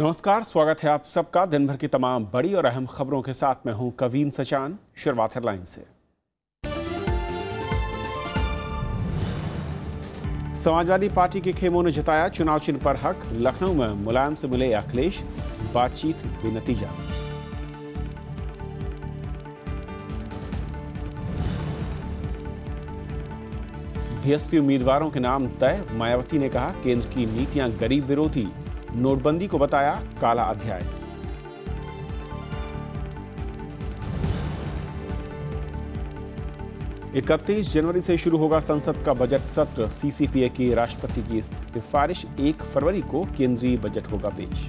नमस्कार स्वागत है आप सबका दिन भर की तमाम बड़ी और अहम खबरों के साथ मैं हूं कवीन सचान शुरुआत हेडलाइन से समाजवादी पार्टी के खेमों ने जताया चुनाव चिन्ह पर हक लखनऊ में मुलायम से मिले अखिलेश बातचीत बेनतीजा बीएसपी उम्मीदवारों के नाम तय मायावती ने कहा केंद्र की नीतियां गरीब विरोधी नोटबंदी को बताया काला अध्याय इकतीस जनवरी से शुरू होगा संसद का बजट सत्र सीसीपीए की राष्ट्रपति की सिफारिश एक फरवरी को केंद्रीय बजट होगा पेश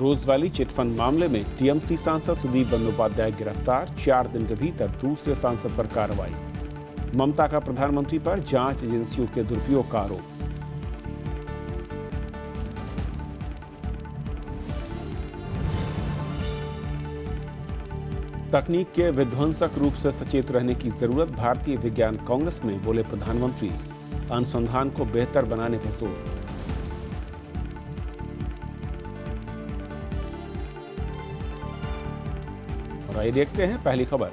रोज वैली चिटफंड मामले में टीएमसी सांसद सुदीप बंदोपाध्याय गिरफ्तार चार दिन के भीतर दूसरे सांसद पर कार्रवाई ममता का प्रधानमंत्री पर जांच एजेंसियों के दुरुपयोग का आरोप तकनीक के विध्वंसक रूप से सचेत रहने की जरूरत भारतीय विज्ञान कांग्रेस में बोले प्रधानमंत्री अनुसंधान को बेहतर बनाने पर जोर आइए देखते हैं पहली खबर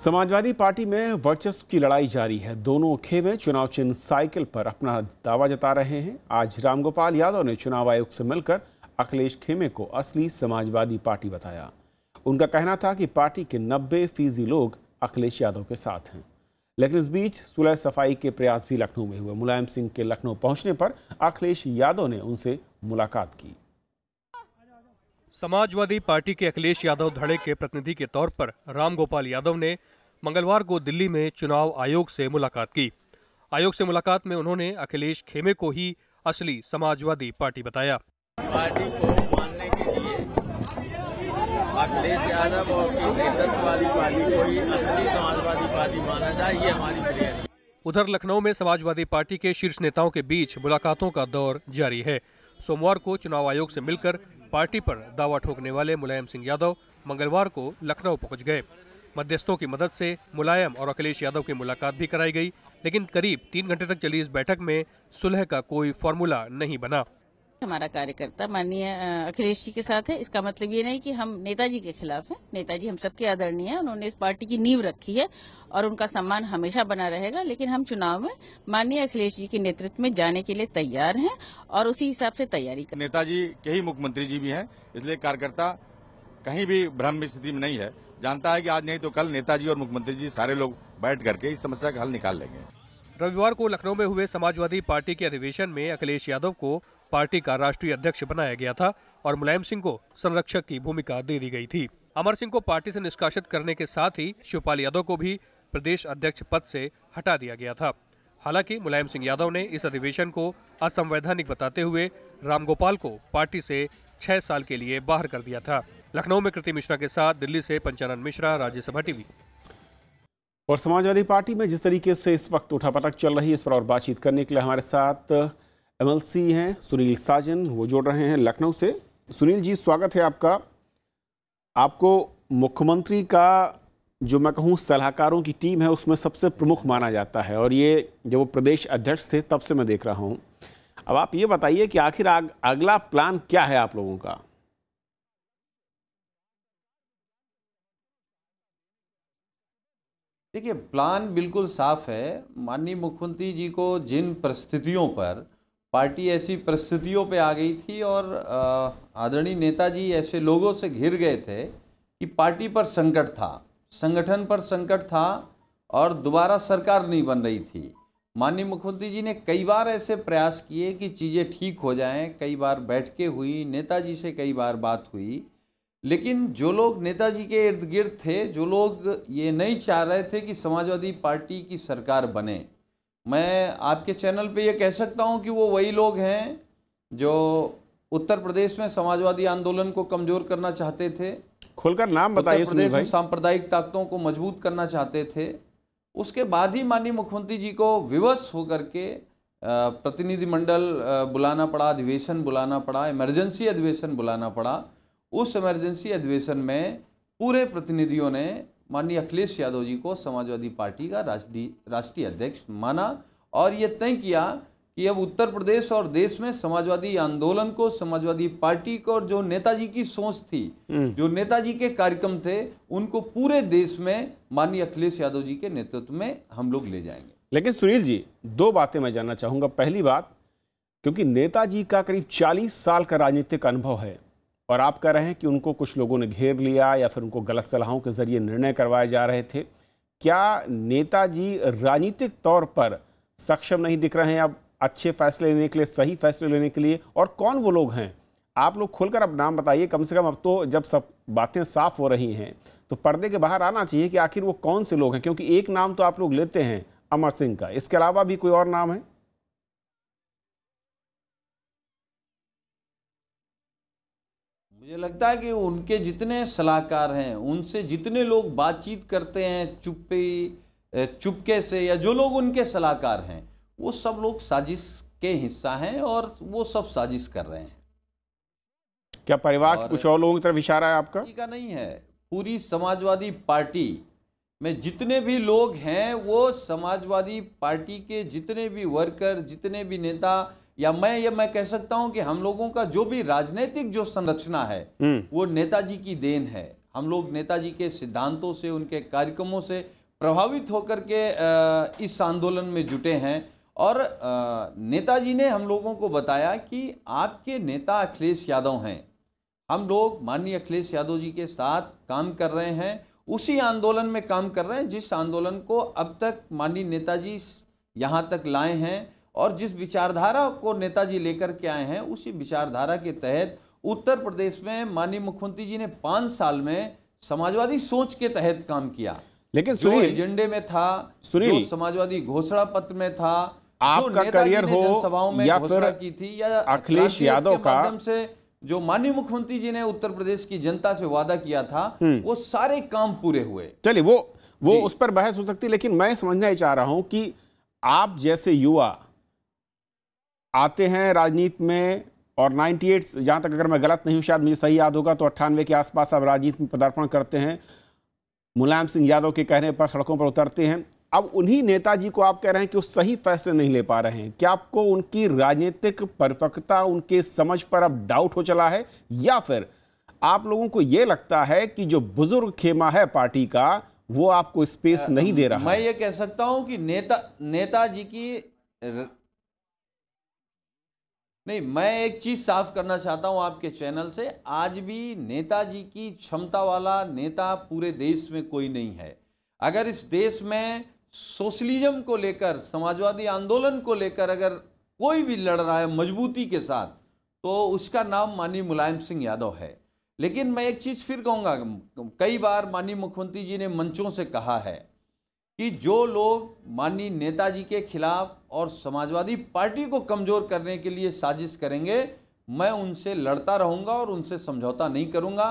समाजवादी पार्टी में वर्चस्व की लड़ाई जारी है दोनों खेमे चुनाव चिन्ह साइकिल पर अपना दावा जता रहे हैं आज रामगोपाल यादव ने चुनाव आयोग से मिलकर अखिलेश खेमे को असली समाजवादी पार्टी बताया उनका कहना था कि पार्टी के 90 फीसदी लोग अखिलेश यादव के साथ हैं लेकिन इस बीच सुलह सफाई के प्रयास भी लखनऊ में हुए मुलायम सिंह के लखनऊ पहुंचने पर अखिलेश यादव ने उनसे मुलाकात की समाजवादी पार्टी के अखिलेश यादव धड़े के प्रतिनिधि के तौर पर राम गोपाल यादव ने मंगलवार को दिल्ली में चुनाव आयोग से मुलाकात की आयोग से मुलाकात में उन्होंने अखिलेश खेमे को ही असली समाजवादी पार्टी बताया पार्टी को मानने के लिए अखिलेश यादव और नेतृत्ववादी पार्टी को ही असली समाजवादी पार्टी माना जाए ये हमारी प्रेयर उधर लखनऊ में समाजवादी पार्टी के शीर्ष नेताओं के बीच मुलाकातों का दौर जारी है सोमवार को चुनाव आयोग से मिलकर पार्टी पर दावा ठोकने वाले मुलायम सिंह यादव मंगलवार को लखनऊ पहुंच गए मध्यस्थों की मदद से मुलायम और अखिलेश यादव की मुलाकात भी कराई गई लेकिन करीब तीन घंटे तक चली इस बैठक में सुलह का कोई फॉर्मूला नहीं बना हमारा कार्यकर्ता माननीय अखिलेश जी के साथ है इसका मतलब ये नहीं कि हम नेताजी के खिलाफ हैं नेताजी हम सबके आदरणीय हैं उन्होंने इस पार्टी की नींव रखी है और उनका सम्मान हमेशा बना रहेगा लेकिन हम चुनाव में माननीय अखिलेश जी के नेतृत्व में जाने के लिए तैयार हैं और उसी हिसाब से तैयारी कर नेताजी के ही मुख्यमंत्री जी भी हैं इसलिए कार्यकर्ता कहीं भी भ्रम स्थिति में नहीं है जानता है कि आज नहीं तो कल नेताजी और मुख्यमंत्री जी सारे लोग बैठ करके इस समस्या का हल निकाल लेंगे रविवार को लखनऊ में हुए समाजवादी पार्टी के अधिवेशन में अखिलेश यादव को पार्टी का राष्ट्रीय अध्यक्ष बनाया गया था और मुलायम सिंह को संरक्षक की भूमिका दे दी गई थी अमर सिंह को पार्टी से निष्कासित करने के साथ ही शिवपाल यादव को भी प्रदेश अध्यक्ष पद से हटा दिया गया था हालांकि मुलायम सिंह यादव ने इस अधिवेशन को असंवैधानिक बताते हुए रामगोपाल को पार्टी से छह साल के लिए बाहर कर दिया था लखनऊ में कृति मिश्रा के साथ दिल्ली से पंचानन मिश्रा राज्यसभा टीवी और समाजवादी पार्टी में जिस तरीके से इस वक्त उठापटक चल रही है इस पर और बातचीत करने के लिए हमारे साथ एमएलसी हैं सुनील साजन वो जोड़ रहे हैं लखनऊ से सुनील जी स्वागत है आपका आपको मुख्यमंत्री का जो मैं कहूँ सलाहकारों की टीम है उसमें सबसे प्रमुख माना जाता है और ये जब वो प्रदेश अध्यक्ष थे तब से मैं देख रहा हूँ अब आप ये बताइए कि आखिर आग, अगला प्लान क्या है आप लोगों का देखिए प्लान बिल्कुल साफ है माननीय मुख्यमंत्री जी को जिन परिस्थितियों पर पार्टी ऐसी परिस्थितियों पे आ गई थी और आदरणीय नेताजी ऐसे लोगों से घिर गए थे कि पार्टी पर संकट था संगठन पर संकट था और दोबारा सरकार नहीं बन रही थी माननीय मुख्यमंत्री जी ने कई बार ऐसे प्रयास किए कि चीज़ें ठीक हो जाएं कई बार के हुई नेताजी से कई बार बात हुई लेकिन जो लोग नेताजी के इर्द गिर्द थे जो लोग ये नहीं चाह रहे थे कि समाजवादी पार्टी की सरकार बने मैं आपके चैनल पे ये कह सकता हूँ कि वो वही लोग हैं जो उत्तर प्रदेश में समाजवादी आंदोलन को कमजोर करना चाहते थे खुलकर नाम बताइए प्रदेश में सांप्रदायिक ताकतों को मजबूत करना चाहते थे उसके बाद ही माननीय मुख्यमंत्री जी को विवश होकर के प्रतिनिधिमंडल बुलाना पड़ा अधिवेशन बुलाना पड़ा इमरजेंसी अधिवेशन बुलाना पड़ा उस इमरजेंसी अधिवेशन में पूरे प्रतिनिधियों ने माननीय अखिलेश यादव जी को समाजवादी पार्टी का राष्ट्रीय राष्ट्रीय अध्यक्ष माना और ये तय किया कि अब उत्तर प्रदेश और देश में समाजवादी आंदोलन को समाजवादी पार्टी को और जो नेताजी की सोच थी हम्म। जो नेताजी के कार्यक्रम थे उनको पूरे देश में माननीय अखिलेश यादव जी के नेतृत्व में हम लोग ले जाएंगे लेकिन सुनील जी दो बातें मैं जानना चाहूंगा पहली बात क्योंकि नेताजी का करीब 40 साल का राजनीतिक अनुभव है और आप कह रहे हैं कि उनको कुछ लोगों ने घेर लिया या फिर उनको गलत सलाहों के ज़रिए निर्णय करवाए जा रहे थे क्या नेताजी राजनीतिक तौर पर सक्षम नहीं दिख रहे हैं अब अच्छे फैसले लेने के लिए सही फैसले लेने के लिए और कौन वो लोग हैं आप लोग खुलकर अब नाम बताइए कम से कम अब तो जब सब बातें साफ हो रही हैं तो पर्दे के बाहर आना चाहिए कि आखिर वो कौन से लोग हैं क्योंकि एक नाम तो आप लोग लेते हैं अमर सिंह का इसके अलावा भी कोई और नाम है मुझे लगता है कि उनके जितने सलाहकार हैं उनसे जितने लोग बातचीत करते हैं चुप्पे चुपके से या जो लोग उनके सलाहकार हैं वो सब लोग साजिश के हिस्सा हैं और वो सब साजिश कर रहे हैं क्या परिवार और कुछ और लोगों की तरफ इशारा है आपका का नहीं है पूरी समाजवादी पार्टी में जितने भी लोग हैं वो समाजवादी पार्टी के जितने भी वर्कर जितने भी नेता या मैं ये मैं कह सकता हूं कि हम लोगों का जो भी राजनीतिक जो संरचना है हम्म। वो नेताजी की देन है हम लोग नेताजी के सिद्धांतों से उनके कार्यक्रमों से प्रभावित होकर के इस आंदोलन में जुटे हैं और नेताजी ने हम लोगों को बताया कि आपके नेता अखिलेश यादव हैं हम लोग माननीय अखिलेश यादव जी के साथ काम कर रहे हैं उसी आंदोलन में काम कर रहे हैं जिस आंदोलन को अब तक माननीय नेताजी यहाँ तक लाए हैं और जिस विचारधारा को नेताजी लेकर के आए हैं उसी विचारधारा के तहत उत्तर प्रदेश में माननीय मुख्यमंत्री जी ने पाँच साल में समाजवादी सोच के तहत काम किया लेकिन जो एजेंडे में था सुनील समाजवादी घोषणा पत्र में था आपका करियर हो सभाओं में घोषणा की थी या अखिलेश यादव का माध्यम से जो माननीय मुख्यमंत्री जी ने उत्तर प्रदेश की जनता से वादा किया था हम्म। वो सारे काम पूरे हुए चलिए वो वो उस पर बहस हो सकती है लेकिन मैं समझना ही चाह रहा हूं कि आप जैसे युवा आते हैं राजनीति में और 98 एट जहाँ तक अगर मैं गलत नहीं हूँ शायद मुझे सही याद होगा तो अट्ठानवे के आसपास अब राजनीति में पदार्पण करते हैं मुलायम सिंह यादव के कहने पर सड़कों पर उतरते हैं अब उन्हीं नेताजी को आप कह रहे हैं कि वो सही फैसले नहीं ले पा रहे हैं क्या आपको उनकी राजनीतिक परिपक्वता उनके समझ पर अब डाउट हो चला है या फिर आप लोगों को ये लगता है कि जो बुजुर्ग खेमा है पार्टी का वो आपको स्पेस नहीं दे रहा मैं ये कह सकता हूँ कि नेता नेताजी की नहीं मैं एक चीज़ साफ करना चाहता हूं आपके चैनल से आज भी नेताजी की क्षमता वाला नेता पूरे देश में कोई नहीं है अगर इस देश में सोशलिज्म को लेकर समाजवादी आंदोलन को लेकर अगर कोई भी लड़ रहा है मजबूती के साथ तो उसका नाम माननीय मुलायम सिंह यादव है लेकिन मैं एक चीज़ फिर कहूँगा कई बार माननीय मुख्यमंत्री जी ने मंचों से कहा है कि जो लोग माननीय नेताजी के खिलाफ और समाजवादी पार्टी को कमज़ोर करने के लिए साजिश करेंगे मैं उनसे लड़ता रहूंगा और उनसे समझौता नहीं करूंगा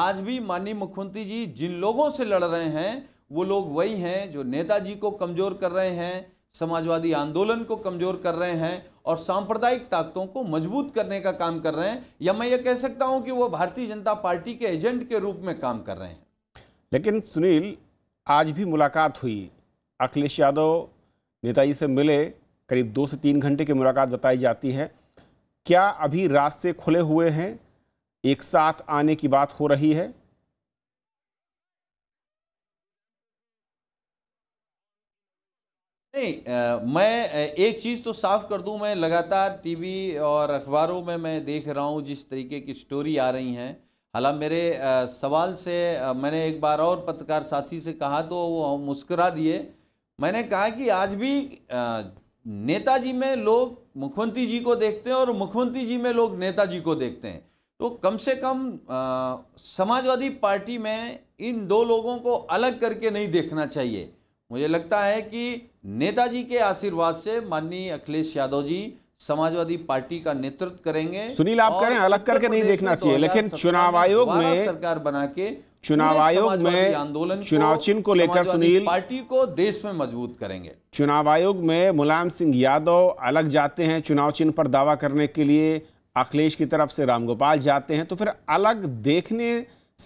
आज भी माननीय मुख्यमंत्री जी जिन लोगों से लड़ रहे हैं वो लोग वही हैं जो नेताजी को कमज़ोर कर रहे हैं समाजवादी आंदोलन को कमज़ोर कर रहे हैं और सांप्रदायिक ताकतों को मजबूत करने का काम कर रहे हैं या मैं ये कह सकता हूँ कि वो भारतीय जनता पार्टी के एजेंट के रूप में काम कर रहे हैं लेकिन सुनील आज भी मुलाकात हुई अखिलेश यादव नेताजी से मिले करीब दो से तीन घंटे की मुलाकात बताई जाती है क्या अभी रास्ते खुले हुए हैं एक साथ आने की बात हो रही है नहीं मैं एक चीज़ तो साफ कर दूं मैं लगातार टीवी और अखबारों में मैं देख रहा हूं जिस तरीके की स्टोरी आ रही हैं हालांकि मेरे सवाल से मैंने एक बार और पत्रकार साथी से कहा तो वो मुस्करा दिए मैंने कहा कि आज भी नेताजी में लोग मुख्यमंत्री जी को देखते हैं और मुख्यमंत्री जी में लोग नेताजी को देखते हैं तो कम से कम आ, समाजवादी पार्टी में इन दो लोगों को अलग करके नहीं देखना चाहिए मुझे लगता है कि नेताजी के आशीर्वाद से माननीय अखिलेश यादव जी समाजवादी पार्टी का नेतृत्व करेंगे सुनील आप करें अलग करके नहीं देखना तो चाहिए लेकिन चुनाव आयोग में सरकार बना के चुनाव आयोग में आंदोलन चुनाव चिन्ह को लेकर सुनील पार्टी को देश में मजबूत करेंगे चुनाव आयोग में मुलायम सिंह यादव अलग जाते हैं चुनाव चिन्ह पर दावा करने के लिए अखिलेश की तरफ से रामगोपाल जाते हैं तो फिर अलग देखने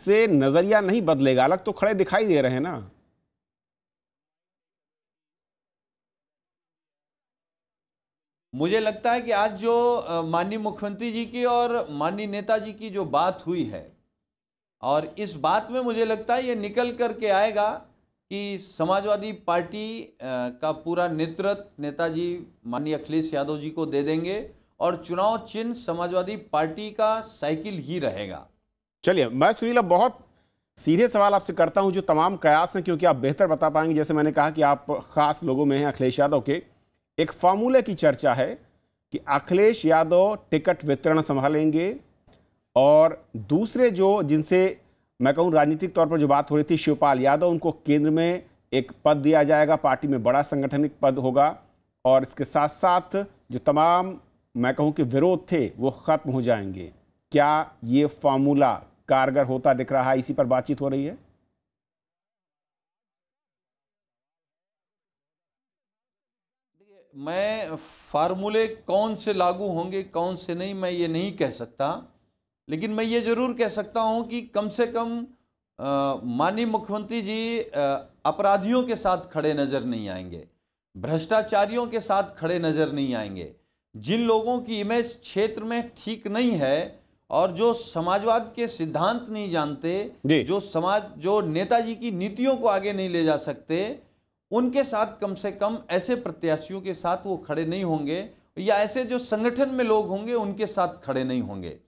से नजरिया नहीं बदलेगा अलग तो खड़े दिखाई दे रहे हैं ना मुझे लगता है कि आज जो माननीय मुख्यमंत्री जी की और माननीय नेताजी की जो बात हुई है और इस बात में मुझे लगता है ये निकल करके आएगा कि समाजवादी पार्टी का पूरा नेतृत्व नेताजी माननीय अखिलेश यादव जी को दे देंगे और चुनाव चिन्ह समाजवादी पार्टी का साइकिल ही रहेगा चलिए मैं सुनीला बहुत सीधे सवाल आपसे करता हूं जो तमाम कयास हैं क्योंकि आप बेहतर बता पाएंगे जैसे मैंने कहा कि आप खास लोगों में हैं अखिलेश यादव के एक फार्मूले की चर्चा है कि अखिलेश यादव टिकट वितरण संभालेंगे और दूसरे जो जिनसे मैं कहूँ राजनीतिक तौर पर जो बात हो रही थी शिवपाल यादव उनको केंद्र में एक पद दिया जाएगा पार्टी में बड़ा संगठनिक पद होगा और इसके साथ साथ जो तमाम मैं कहूँ कि विरोध थे वो ख़त्म हो जाएंगे क्या ये फार्मूला कारगर होता दिख रहा है इसी पर बातचीत हो रही है मैं फार्मूले कौन से लागू होंगे कौन से नहीं मैं ये नहीं कह सकता लेकिन मैं ये ज़रूर कह सकता हूँ कि कम से कम माननीय मुख्यमंत्री जी अपराधियों के साथ खड़े नज़र नहीं आएंगे भ्रष्टाचारियों के साथ खड़े नज़र नहीं आएंगे जिन लोगों की इमेज क्षेत्र में ठीक नहीं है और जो समाजवाद के सिद्धांत नहीं जानते जो समाज जो नेताजी की नीतियों को आगे नहीं ले जा सकते उनके साथ कम से कम ऐसे प्रत्याशियों के साथ वो खड़े नहीं होंगे या ऐसे जो संगठन में लोग होंगे उनके साथ खड़े नहीं होंगे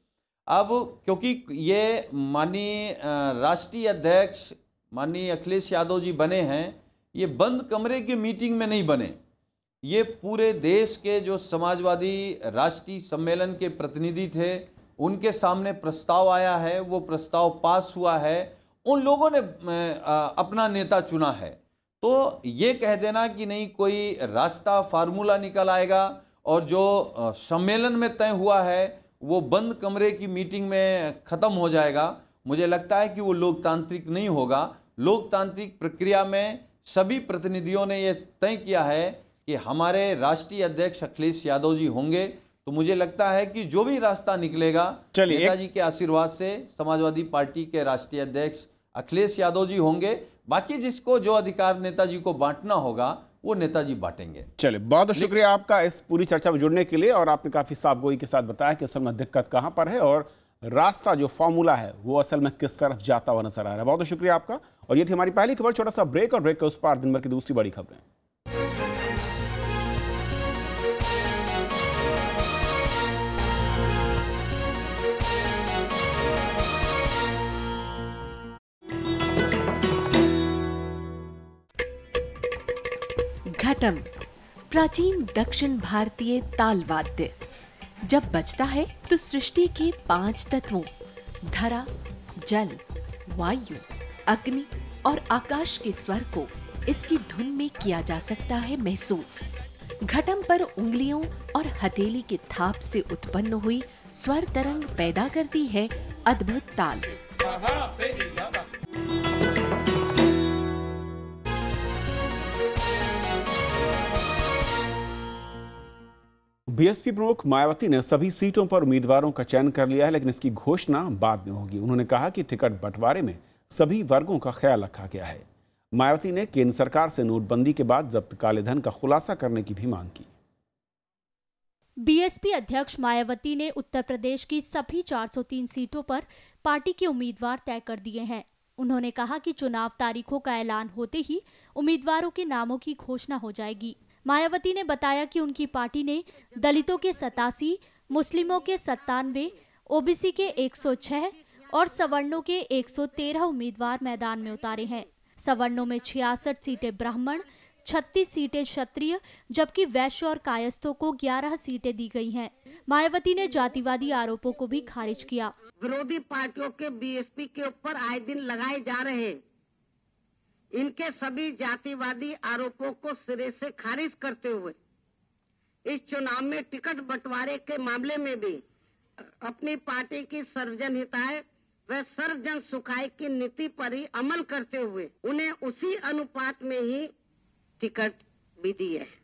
अब क्योंकि ये माननीय राष्ट्रीय अध्यक्ष माननीय अखिलेश यादव जी बने हैं ये बंद कमरे की मीटिंग में नहीं बने ये पूरे देश के जो समाजवादी राष्ट्रीय सम्मेलन के प्रतिनिधि थे उनके सामने प्रस्ताव आया है वो प्रस्ताव पास हुआ है उन लोगों ने अपना नेता चुना है तो ये कह देना कि नहीं कोई रास्ता फार्मूला निकल आएगा और जो सम्मेलन में तय हुआ है वो बंद कमरे की मीटिंग में ख़त्म हो जाएगा मुझे लगता है कि वो लोकतांत्रिक नहीं होगा लोकतांत्रिक प्रक्रिया में सभी प्रतिनिधियों ने यह तय किया है कि हमारे राष्ट्रीय अध्यक्ष अखिलेश यादव जी होंगे तो मुझे लगता है कि जो भी रास्ता निकलेगा नेताजी के आशीर्वाद से समाजवादी पार्टी के राष्ट्रीय अध्यक्ष अखिलेश यादव जी होंगे बाकी जिसको जो अधिकार नेताजी को बांटना होगा वो नेताजी बांटेंगे चलिए बहुत बहुत शुक्रिया आपका इस पूरी चर्चा में जुड़ने के लिए और आपने काफ़ी साफगोई के साथ बताया कि असल में दिक्कत कहां पर है और रास्ता जो फॉर्मूला है वो असल में किस तरफ जाता हुआ नजर आ रहा है बहुत बहुत शुक्रिया आपका और ये थी हमारी पहली खबर छोटा सा ब्रेक और ब्रेक के उस पार दिन भर की दूसरी बड़ी खबरें कटम प्राचीन दक्षिण भारतीय ताल वाद्य जब बजता है तो सृष्टि के पांच तत्वों धरा जल वायु अग्नि और आकाश के स्वर को इसकी धुन में किया जा सकता है महसूस घटम पर उंगलियों और हथेली के थाप से उत्पन्न हुई स्वर तरंग पैदा करती है अद्भुत ताल बीएसपी प्रमुख मायावती ने सभी सीटों पर उम्मीदवारों का चयन कर लिया है लेकिन इसकी घोषणा बाद में होगी उन्होंने कहा कि टिकट बंटवारे में सभी वर्गों का ख्याल रखा गया है मायावती ने केंद्र सरकार से नोटबंदी के बाद जब्त काले धन का खुलासा करने की भी मांग की बीएसपी अध्यक्ष मायावती ने उत्तर प्रदेश की सभी 403 सीटों पर पार्टी के उम्मीदवार तय कर दिए हैं उन्होंने कहा कि चुनाव तारीखों का ऐलान होते ही उम्मीदवारों के नामों की घोषणा हो जाएगी मायावती ने बताया कि उनकी पार्टी ने दलितों के सतासी मुस्लिमों के सत्तानवे ओबीसी के 106 और सवर्णों के 113 उम्मीदवार मैदान में उतारे हैं सवर्णों में छियासठ सीटें ब्राह्मण छत्तीस सीटें क्षत्रिय जबकि वैश्य और कायस्थों को ग्यारह सीटें दी गई हैं। मायावती ने जातिवादी आरोपों को भी खारिज किया विरोधी पार्टियों के बीएसपी के ऊपर आए दिन लगाए जा रहे इनके सभी जातिवादी आरोपों को सिरे से खारिज करते हुए इस चुनाव में टिकट बंटवारे के मामले में भी अपनी पार्टी की सर्वजन हिताय व सर्वजन सुखाय की नीति पर ही अमल करते हुए उन्हें उसी अनुपात में ही टिकट भी दिए है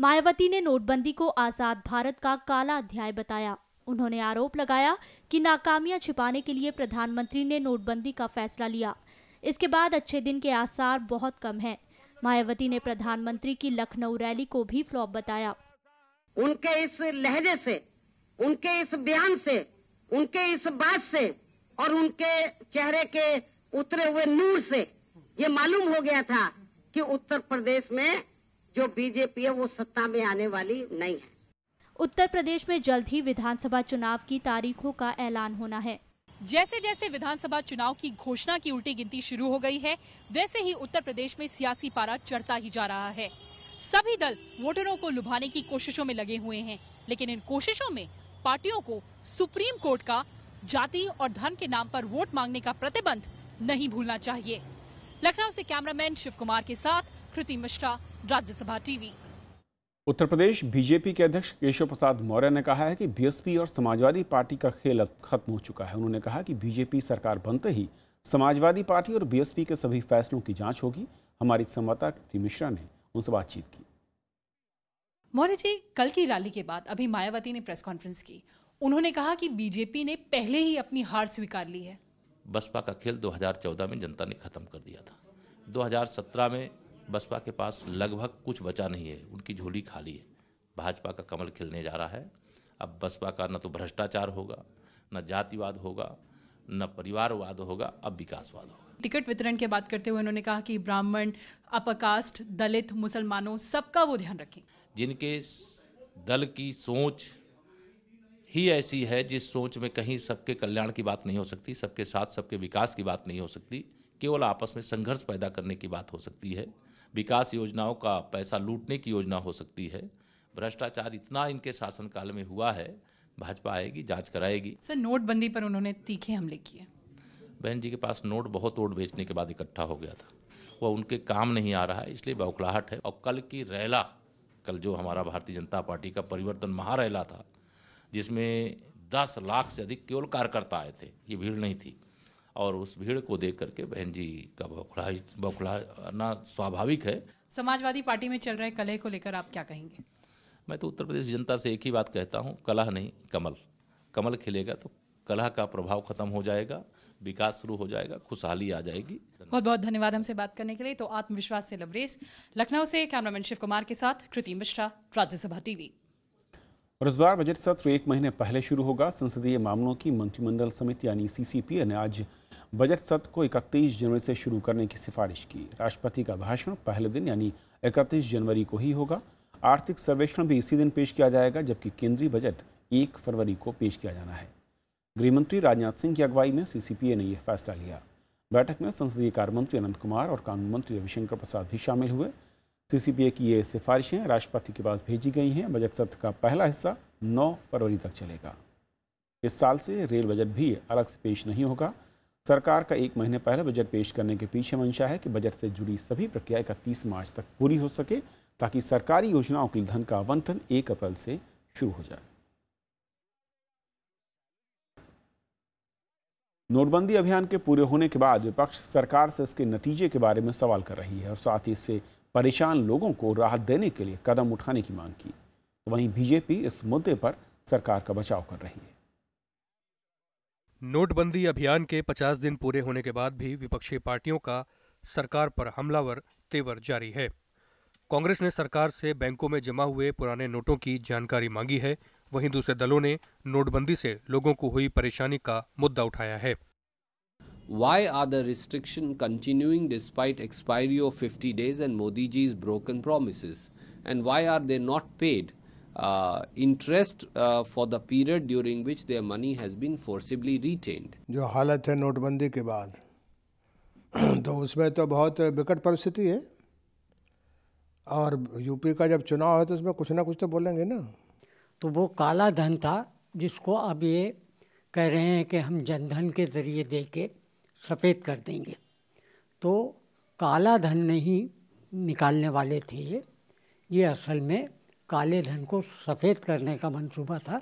मायावती ने नोटबंदी को आजाद भारत का काला अध्याय बताया उन्होंने आरोप लगाया कि नाकामियां छिपाने के लिए प्रधानमंत्री ने नोटबंदी का फैसला लिया इसके बाद अच्छे दिन के आसार बहुत कम है मायावती ने प्रधानमंत्री की लखनऊ रैली को भी फ्लॉप बताया उनके इस लहजे से उनके इस बयान से उनके इस बात से और उनके चेहरे के उतरे हुए नूर से ये मालूम हो गया था कि उत्तर प्रदेश में जो बीजेपी है वो सत्ता में आने वाली नहीं है उत्तर प्रदेश में जल्द ही विधानसभा चुनाव की तारीखों का ऐलान होना है जैसे जैसे विधानसभा चुनाव की घोषणा की उल्टी गिनती शुरू हो गई है वैसे ही उत्तर प्रदेश में सियासी पारा चढ़ता ही जा रहा है सभी दल वोटरों को लुभाने की कोशिशों में लगे हुए हैं लेकिन इन कोशिशों में पार्टियों को सुप्रीम कोर्ट का जाति और धर्म के नाम पर वोट मांगने का प्रतिबंध नहीं भूलना चाहिए लखनऊ से कैमरामैन शिव कुमार के साथ कृति मिश्रा राज्यसभा टीवी उत्तर प्रदेश बीजेपी के अध्यक्ष केशव प्रसाद मौर्य ने कहा है कि बीएसपी और समाजवादी पार्टी का खेल खत्म हो चुका है उन्होंने कहा कि बीजेपी सरकार बनते ही समाजवादी पार्टी और बीएसपी के सभी फैसलों की जांच होगी हमारी संवाददाता मिश्रा ने उनसे बातचीत की मौर्य जी कल की रैली के बाद अभी मायावती ने प्रेस कॉन्फ्रेंस की उन्होंने कहा कि बीजेपी ने पहले ही अपनी हार स्वीकार ली है बसपा का खेल दो में जनता ने खत्म कर दिया था 2017 में बसपा के पास लगभग कुछ बचा नहीं है उनकी झोली खाली है भाजपा का कमल खिलने जा रहा है अब बसपा का न तो भ्रष्टाचार होगा न जातिवाद होगा न परिवारवाद होगा अब विकासवाद होगा टिकट वितरण की बात करते हुए उन्होंने कहा कि ब्राह्मण अपकास्ट दलित मुसलमानों सबका वो ध्यान रखें जिनके दल की सोच ही ऐसी है जिस सोच में कहीं सबके कल्याण की बात नहीं हो सकती सबके साथ सबके विकास की बात नहीं हो सकती केवल आपस में संघर्ष पैदा करने की बात हो सकती है विकास योजनाओं का पैसा लूटने की योजना हो सकती है भ्रष्टाचार इतना इनके शासनकाल में हुआ है भाजपा आएगी जांच कराएगी सर नोटबंदी पर उन्होंने तीखे हमले किए बहन जी के पास नोट बहुत वोट बेचने के बाद इकट्ठा हो गया था वह उनके काम नहीं आ रहा है इसलिए बौखलाहट है और कल की रैला कल जो हमारा भारतीय जनता पार्टी का परिवर्तन महारैला था जिसमें दस लाख से अधिक केवल कार्यकर्ता आए थे ये भीड़ नहीं थी और उस भीड़ को देख करके बहन जी का बौखला बौखलाना स्वाभाविक है समाजवादी पार्टी में चल रहे कलह को लेकर आप क्या कहेंगे मैं तो उत्तर प्रदेश जनता से एक ही बात कहता हूँ कलह नहीं कमल कमल खिलेगा तो कलह का प्रभाव खत्म हो जाएगा विकास शुरू हो जाएगा खुशहाली आ जाएगी बहुत बहुत धन्यवाद हमसे बात करने के लिए तो आत्मविश्वास से लबरेज लखनऊ से कैमरामैन शिव कुमार के साथ कृति मिश्रा राज्यसभा टीवी और इस बार बजट सत्र एक महीने पहले शुरू होगा संसदीय मामलों की मंत्रिमंडल समिति यानी सीसीपीए ने आज बजट सत्र को 31 जनवरी से शुरू करने की सिफारिश की राष्ट्रपति का भाषण पहले दिन यानी 31 जनवरी को ही होगा आर्थिक सर्वेक्षण भी इसी दिन पेश किया जाएगा जबकि केंद्रीय बजट एक फरवरी को पेश किया जाना है गृहमंत्री राजनाथ सिंह की अगुवाई में सी ने यह फैसला लिया बैठक में संसदीय कार्य मंत्री अनंत कुमार और कानून मंत्री रविशंकर प्रसाद भी शामिल हुए सी की ये सिफारिशें राष्ट्रपति के पास भेजी गई हैं बजट सत्र का पहला हिस्सा 9 फरवरी तक चलेगा इस साल से रेल बजट भी अलग से पेश नहीं होगा सरकार का एक महीने पहले बजट पेश करने के पीछे मंशा है कि बजट से जुड़ी सभी प्रक्रिया इकतीस मार्च तक पूरी हो सके ताकि सरकारी योजनाओं के धन का आवंटन एक अप्रैल से शुरू हो जाए नोटबंदी अभियान के पूरे होने के बाद विपक्ष सरकार से इसके नतीजे के बारे में सवाल कर रही है और साथ ही इससे परेशान लोगों को राहत देने के लिए कदम उठाने की मांग की तो वहीं बीजेपी इस मुद्दे पर सरकार का बचाव कर रही है नोटबंदी अभियान के 50 दिन पूरे होने के बाद भी विपक्षी पार्टियों का सरकार पर हमलावर तेवर जारी है कांग्रेस ने सरकार से बैंकों में जमा हुए पुराने नोटों की जानकारी मांगी है वहीं दूसरे दलों ने नोटबंदी से लोगों को हुई परेशानी का मुद्दा उठाया है Why are the restriction continuing despite expiry of 50 days and Modi ji's broken promises? And why are they not paid? uh, interest uh, for the period during which their money has been forcibly retained. जो हालत है नोटबंदी के बाद तो उसमें तो बहुत विकट परिस्थिति है और यूपी का जब चुनाव है तो उसमें कुछ ना कुछ तो बोलेंगे ना तो वो काला धन था जिसको अब ये कह रहे हैं कि हम जनधन के ज़रिए दे के सफ़ेद कर देंगे तो काला धन नहीं निकालने वाले थे ये ये असल में काले धन को सफ़ेद करने का मंसूबा था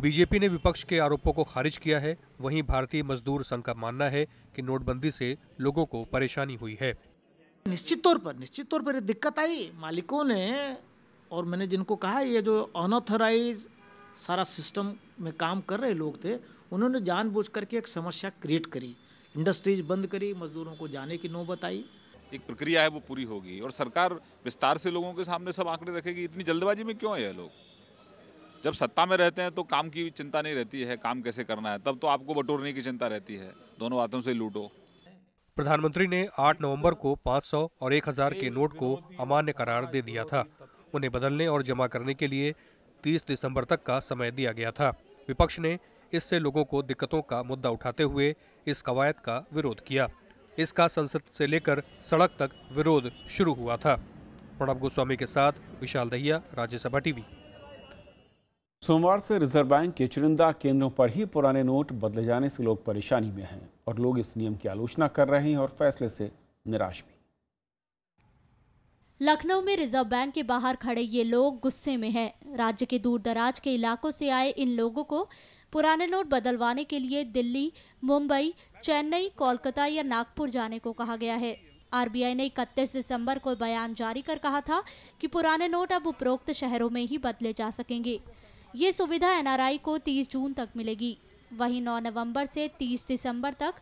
बीजेपी ने विपक्ष के आरोपों को खारिज किया है वहीं भारतीय मजदूर संघ का मानना है कि नोटबंदी से लोगों को परेशानी हुई है निश्चित तौर पर निश्चित तौर पर दिक्कत आई मालिकों ने और मैंने जिनको कहा ये जो अनऑथोराइज सारा सिस्टम में काम कर रहे लोग थे उन्होंने जानबूझ करके एक समस्या क्रिएट करी इंडस्ट्रीज बंद करी मजदूरों को जाने की नौबत आई एक प्रक्रिया है वो पूरी होगी और सरकार विस्तार से लोगों के सामने सब आंकड़े रखेगी इतनी जल्दबाजी में क्यों है लोग जब सत्ता में रहते हैं तो काम की चिंता नहीं रहती है काम कैसे करना है तब तो आपको बटोरने की चिंता रहती है दोनों हाथों से लूटो प्रधानमंत्री ने 8 नवंबर को 500 और 1000 के नोट को अमान्य करार दे दिया था उन्हें बदलने और जमा करने के लिए 30 दिसंबर तक का समय दिया गया था विपक्ष ने इससे लोगों को दिक्कतों का मुद्दा उठाते हुए इस कवायद का विरोध किया इसका संसद से लेकर सड़क तक विरोध शुरू हुआ था प्रणब गोस्वामी के साथ विशाल दहिया राज्यसभा टीवी सोमवार से रिजर्व बैंक के चुनिंदा केंद्रों पर ही पुराने नोट बदले जाने से लोग परेशानी में हैं और लोग इस नियम की आलोचना कर रहे हैं और फैसले से निराश भी लखनऊ में रिजर्व बैंक के बाहर खड़े ये लोग गुस्से में हैं। राज्य के दूर दराज के इलाकों से आए इन लोगों को पुराने नोट बदलवाने के लिए दिल्ली मुंबई चेन्नई कोलकाता या नागपुर जाने को कहा गया है आरबीआई ने इकतीस दिसंबर को बयान जारी कर कहा था कि पुराने नोट अब उपरोक्त शहरों में ही बदले जा सकेंगे ये सुविधा एनआरआई को 30 जून तक मिलेगी वहीं 9 नवंबर से 30 दिसंबर तक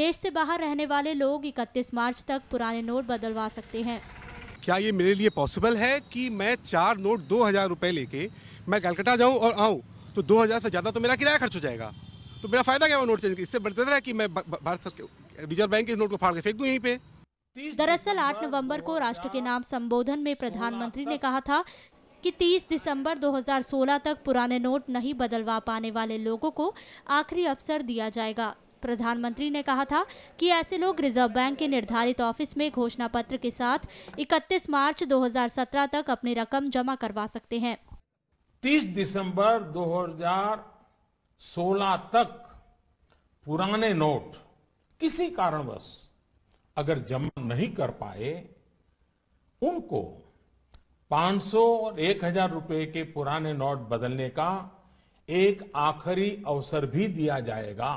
देश से बाहर रहने वाले लोग 31 मार्च तक पुराने नोट बदलवा सकते हैं क्या ये मेरे लिए पॉसिबल है कि मैं चार नोट दो हजार लेके मैं कलकत्ता जाऊं और आऊं तो दो से ज़्यादा तो मेरा किराया खर्च हो जाएगा तो मेरा फायदा क्या हुआ नोट चेंज इससे बढ़ते रहा कि मैं भारत सरकार रिजर्व बैंक के इस नोट को फाड़ के फेंक दूँ यहीं पे दरअसल 8 नवंबर को राष्ट्र के नाम संबोधन में प्रधानमंत्री ने कहा था कि 30 दिसंबर 2016 तक पुराने नोट नहीं बदलवा पाने वाले लोगों को आखिरी अवसर दिया जाएगा प्रधानमंत्री ने कहा था कि ऐसे लोग रिजर्व बैंक के निर्धारित ऑफिस में घोषणा पत्र के साथ 31 मार्च 2017 तक अपनी रकम जमा करवा सकते हैं 30 दिसंबर 2016 तक पुराने नोट किसी कारणवश अगर जमा नहीं कर पाए उनको 500 और 1000 रुपए के पुराने नोट बदलने का एक आखिरी अवसर भी दिया जाएगा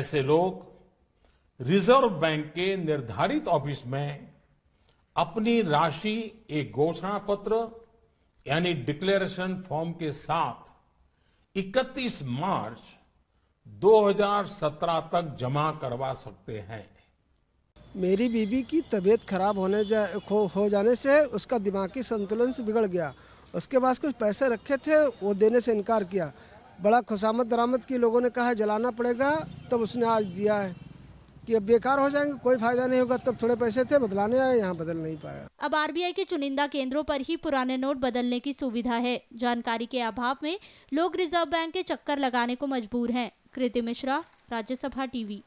ऐसे लोग रिजर्व बैंक के निर्धारित ऑफिस में अपनी राशि एक घोषणा पत्र यानी डिक्लेरेशन फॉर्म के साथ 31 मार्च 2017 तक जमा करवा सकते हैं मेरी बीबी की तबीयत खराब होने जा हो जाने से उसका दिमागी संतुलन से बिगड़ गया उसके पास कुछ पैसे रखे थे वो देने से इनकार किया बड़ा खुशामद दरामद की लोगों ने कहा जलाना पड़ेगा तब उसने आज दिया है कि अब बेकार हो जाएंगे कोई फायदा नहीं होगा तब थोड़े पैसे थे बदलाने आए यहाँ बदल नहीं पाया अब आरबीआई के चुनिंदा केंद्रों पर ही पुराने नोट बदलने की सुविधा है जानकारी के अभाव में लोग रिजर्व बैंक के चक्कर लगाने को मजबूर है कृति मिश्रा राज्यसभा टीवी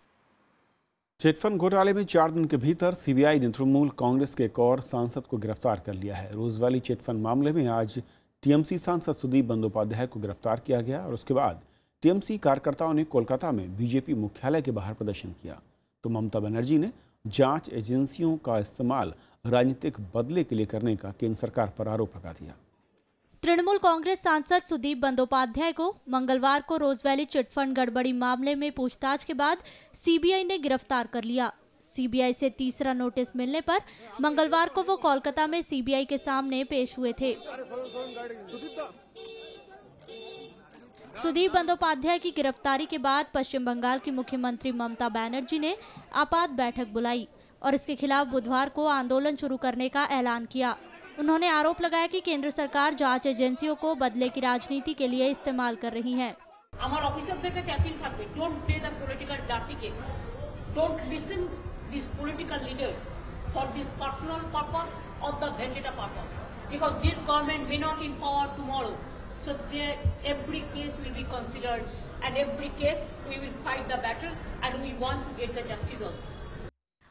चिटफंड घोटाले में चार दिन के भीतर सीबीआई ने तृणमूल कांग्रेस के एक और सांसद को गिरफ्तार कर लिया है रोजवैली चिटफंड मामले में आज टीएमसी सांसद सुदीप बंदोपाध्याय को गिरफ्तार किया गया और उसके बाद टीएमसी कार्यकर्ताओं ने कोलकाता में बीजेपी मुख्यालय के बाहर प्रदर्शन किया तो ममता बनर्जी ने जांच एजेंसियों का इस्तेमाल राजनीतिक बदले के लिए करने का केंद्र सरकार पर आरोप लगा दिया तृणमूल कांग्रेस सांसद सुदीप बंदोपाध्याय को मंगलवार को रोजवैली चिटफंड गड़बड़ी मामले में पूछताछ के बाद सीबीआई ने गिरफ्तार कर लिया सीबीआई से तीसरा नोटिस मिलने पर मंगलवार को वो कोलकाता में सीबीआई के सामने पेश हुए थे सुदीप बंदोपाध्याय की गिरफ्तारी के बाद पश्चिम बंगाल की मुख्यमंत्री ममता बैनर्जी ने आपात बैठक बुलाई और इसके खिलाफ बुधवार को आंदोलन शुरू करने का ऐलान किया उन्होंने आरोप लगाया कि केंद्र सरकार जांच एजेंसियों को बदले की राजनीति के लिए इस्तेमाल कर रही है So there, every case will be considered and every case we will fight the battle and we want to get the justice also.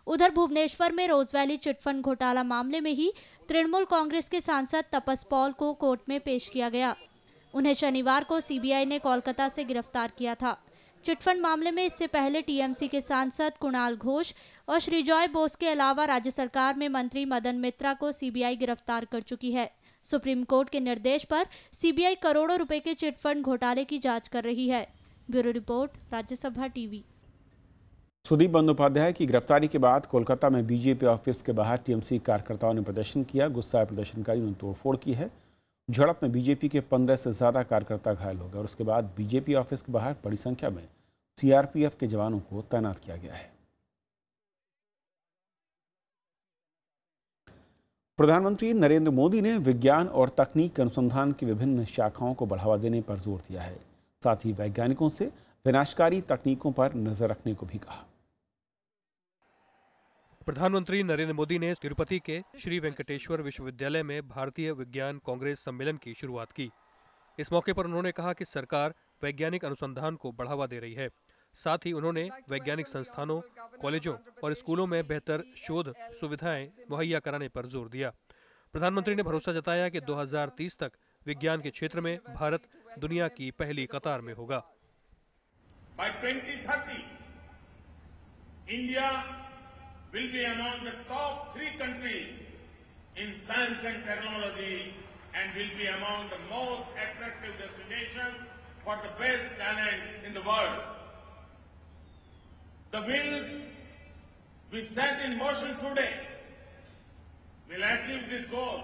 उधर भुवनेश्वर में रोज वैली चिटफंड घोटाला मामले में ही तृणमूल कांग्रेस के सांसद तपस पॉल को कोर्ट में पेश किया गया उन्हें शनिवार को सीबीआई ने कोलकाता से गिरफ्तार किया था चिटफंड मामले में इससे पहले टीएमसी के सांसद कुणाल घोष और श्रीजॉय बोस के अलावा राज्य सरकार में मंत्री मदन मित्रा को सीबीआई गिरफ्तार कर चुकी है सुप्रीम कोर्ट के निर्देश पर सीबीआई करोड़ों रुपए के चिटफंड घोटाले की जांच कर रही है bureau report Rajya Sabha TV Sudip Bandopadhyay की गिरफ्तारी के बाद कोलकाता में बीजेपी ऑफिस के बाहर टीएमसी कार्यकर्ताओं ने प्रदर्शन किया गुस्साए प्रदर्शनकारियों ने तोड़फोड़ की है झड़प में बीजेपी के पंद्रह से ज़्यादा कार्यकर्ता घायल हो गए और उसके बाद बीजेपी ऑफिस के बाहर बड़ी संख्या में सीआरपीएफ के जवानों को तैनात किया गया है प्रधानमंत्री नरेंद्र मोदी ने विज्ञान और तकनीक अनुसंधान की विभिन्न शाखाओं को बढ़ावा देने पर जोर दिया है साथ ही वैज्ञानिकों से विनाशकारी तकनीकों पर नजर रखने को भी कहा प्रधानमंत्री नरेंद्र मोदी ने तिरुपति के श्री वेंकटेश्वर विश्वविद्यालय में भारतीय विज्ञान कांग्रेस सम्मेलन की शुरुआत की इस मौके पर उन्होंने कहा कि सरकार वैज्ञानिक अनुसंधान को बढ़ावा दे रही है साथ ही उन्होंने वैज्ञानिक संस्थानों कॉलेजों और स्कूलों में बेहतर शोध सुविधाएं मुहैया कराने पर जोर दिया प्रधानमंत्री ने भरोसा जताया कि 2030 तक विज्ञान के क्षेत्र में भारत दुनिया की पहली कतार में होगा India The wheels we set in motion today will achieve this goal.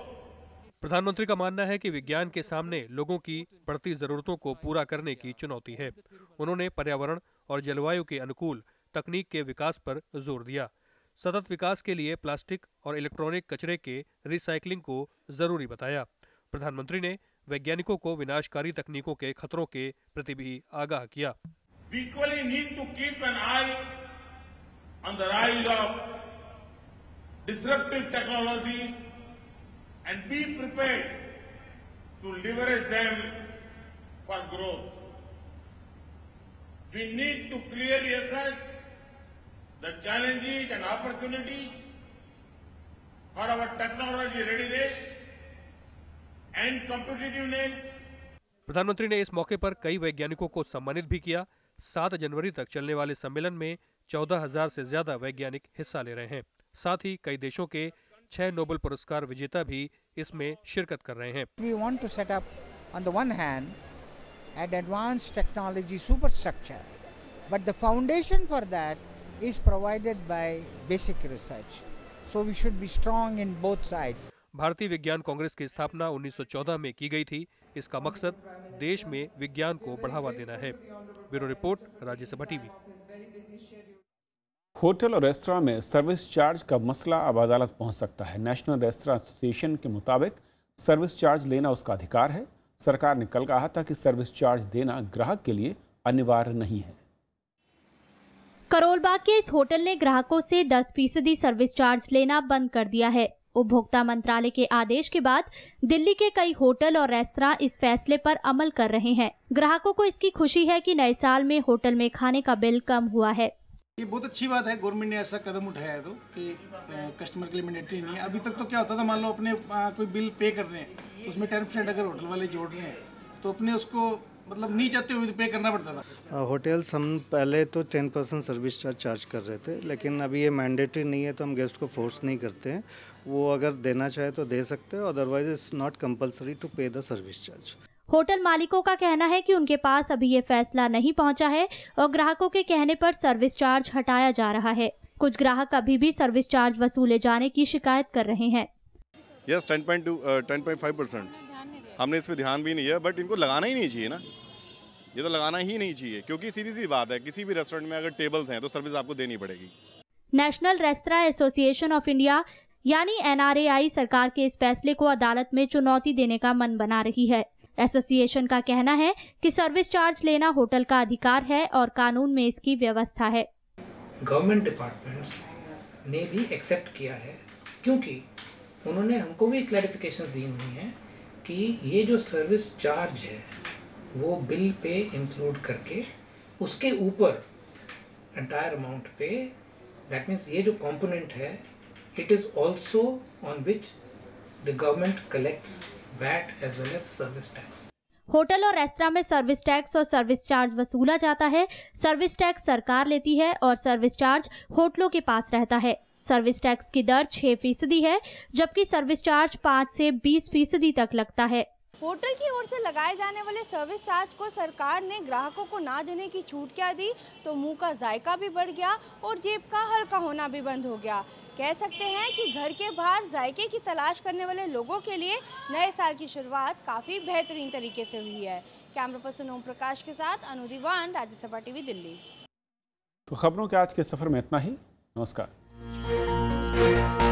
प्रधानमंत्री का मानना है कि विज्ञान के सामने लोगों की बढ़ती जरूरतों को पूरा करने की चुनौती है उन्होंने पर्यावरण और जलवायु के अनुकूल तकनीक के विकास पर जोर दिया सतत विकास के लिए प्लास्टिक और इलेक्ट्रॉनिक कचरे के रिसाइकलिंग को जरूरी बताया प्रधानमंत्री ने वैज्ञानिकों को विनाशकारी तकनीकों के खतरों के प्रति भी आगाह किया We equally need to keep an eye on the rise of disruptive technologies and be prepared to leverage them for growth. We need to clearly assess the challenges and opportunities for our technology readiness and competitiveness. प्रधानमंत्री ने इस मौके पर कई वैज्ञानिकों को सम्मानित भी किया सात जनवरी तक चलने वाले सम्मेलन में चौदह हजार से ज्यादा वैज्ञानिक हिस्सा ले रहे हैं साथ ही कई देशों के छह नोबेल पुरस्कार विजेता भी इसमें शिरकत कर रहे हैं we to set the one hand advance technology but the foundation for that is provided by basic research Bharatiya Vigyan Congress की स्थापना 1914 में की गई थी इसका मकसद देश में विज्ञान को बढ़ावा देना है bureau report Rajya Sabha TV hotel और रेस्तरा में सर्विस चार्ज का मसला अब अदालत पहुंच सकता है नेशनल रेस्तरा एसोसिएशन के मुताबिक सर्विस चार्ज लेना उसका अधिकार है सरकार ने कल कहा था कि सर्विस चार्ज देना ग्राहक के लिए अनिवार्य नहीं है करोलबाग के इस होटल ने ग्राहकों से 10 फीसदी सर्विस चार्ज लेना बंद कर दिया है उपभोक्ता मंत्रालय के आदेश के बाद दिल्ली के कई होटल और रेस्तरा इस फैसले पर अमल कर रहे हैं ग्राहकों को इसकी खुशी है कि नए साल में होटल में खाने का बिल कम हुआ है ये बहुत अच्छी बात है गवर्नमेंट ने ऐसा कदम उठाया है तो कि कस्टमर के लिए मैंडेटरी नहीं है अभी तक तो क्या होता था मान लो अपने आ, कोई बिल पे कर रहे हैं तो उसमें टेन परसेंट अगर होटल वाले जोड़ रहे हैं तो अपने उसको मतलब नहीं चाहते हुए पे करना पड़ता था होटल्स हाँ, हम पहले तो ten percent service charge charge कर रहे थे लेकिन अभी ये मैंडेटरी नहीं है तो हम गेस्ट को फोर्स नहीं करते हैं वो अगर देना चाहे तो दे सकते हैं otherwise it's not compulsory to pay the service charge hotel मालिकों का कहना है कि उनके पास अभी ये फैसला नहीं पहुंचा है और ग्राहकों के कहने पर सर्विस चार्ज हटाया जा रहा है कुछ ग्राहक अभी भी सर्विस चार्ज वसूले जाने की शिकायत कर रहे हैं यस 10.2 10.5 परसेंट हमने इस पर ध्यान भी नहीं है बट इनको लगाना ही नहीं चाहिए ना ये तो लगाना ही नहीं चाहिए क्योंकि सीधी सी बात है किसी भी रेस्टोरेंट में अगर टेबल्स हैं तो सर्विस आपको देनी पड़ेगी National Restaurant Association of India यानी एनआरएआई सरकार के इस फैसले को अदालत में चुनौती देने का मन बना रही है एसोसिएशन का कहना है कि सर्विस चार्ज लेना होटल का अधिकार है और कानून में इसकी व्यवस्था है गवर्नमेंट डिपार्टमेंट्स ने भी एक्सेप्ट किया है क्योंकि उन्होंने हमको भी क्लैरिफिकेशन दी हुई है कि ये जो सर्विस चार्ज है वो बिल पे इंक्लूड करके उसके ऊपर एंटायर अमाउंट पे दैट मीन्स ये जो कंपोनेंट है it is also on which the government collects VAT as well as service tax hotel और रेस्तरा में सर्विस टैक्स और सर्विस चार्ज वसूला जाता है सर्विस टैक्स सरकार लेती है और सर्विस चार्ज होटलों के पास रहता है सर्विस टैक्स की दर छह फीसदी है जबकि सर्विस चार्ज पाँच से बीस फीसदी तक लगता है होटल की ओर से लगाए जाने वाले सर्विस चार्ज को सरकार ने ग्राहकों को ना देने की छूट क्या दी तो मुंह का जायका भी बढ़ गया और जेब का हल्का होना भी बंद हो गया कह सकते हैं कि घर के बाहर जायके की तलाश करने वाले लोगों के लिए नए साल की शुरुआत काफ़ी बेहतरीन तरीके से हुई है कैमरा पर्सन ओम प्रकाश के साथ अनुदीवान राज्यसभा टीवी दिल्ली तो खबरों के आज के सफ़र में इतना ही नमस्कार Música